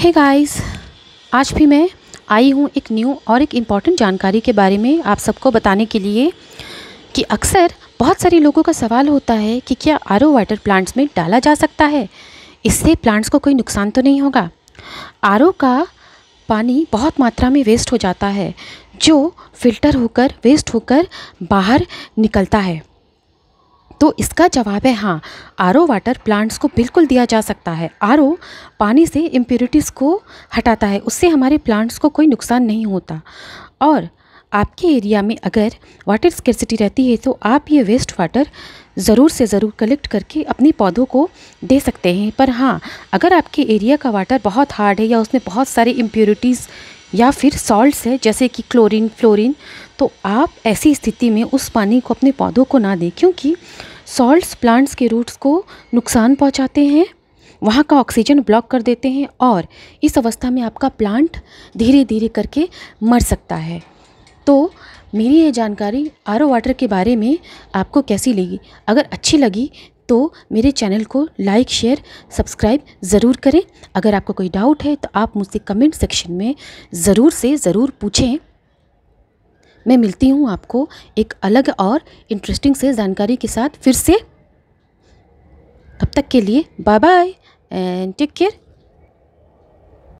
hey guys आज भी मैं आई हूँ एक न्यू और एक इम्पॉर्टेंट जानकारी के बारे में आप सबको बताने के लिए कि अक्सर बहुत सारे लोगों का सवाल होता है कि क्या आर वाटर प्लांट्स में डाला जा सकता है इससे प्लांट्स को कोई नुकसान तो नहीं होगा आर का पानी बहुत मात्रा में वेस्ट हो जाता है जो फिल्टर होकर वेस्ट होकर बाहर निकलता है तो इसका जवाब है हाँ आर वाटर प्लांट्स को बिल्कुल दिया जा सकता है आर पानी से इम्प्योरिटीज़ को हटाता है उससे हमारे प्लांट्स को कोई नुकसान नहीं होता और आपके एरिया में अगर वाटर स्केर्सिटी रहती है तो आप ये वेस्ट वाटर ज़रूर से ज़रूर कलेक्ट करके अपने पौधों को दे सकते हैं पर हाँ अगर आपके एरिया का वाटर बहुत हार्ड है या उसमें बहुत सारे इम्प्योरिटीज़ या फिर सॉल्ट्स है जैसे कि क्लोरीन फ्लोरीन तो आप ऐसी स्थिति में उस पानी को अपने पौधों को ना दें क्योंकि सॉल्ट्स प्लांट्स के रूट्स को नुकसान पहुंचाते हैं वहाँ का ऑक्सीजन ब्लॉक कर देते हैं और इस अवस्था में आपका प्लांट धीरे धीरे करके मर सकता है तो मेरी ये जानकारी आर वाटर के बारे में आपको कैसी लगी अगर अच्छी लगी तो मेरे चैनल को लाइक शेयर सब्सक्राइब ज़रूर करें अगर आपको कोई डाउट है तो आप मुझसे कमेंट सेक्शन में ज़रूर से ज़रूर पूछें मैं मिलती हूँ आपको एक अलग और इंटरेस्टिंग से जानकारी के साथ फिर से अब तक के लिए bye bye and take care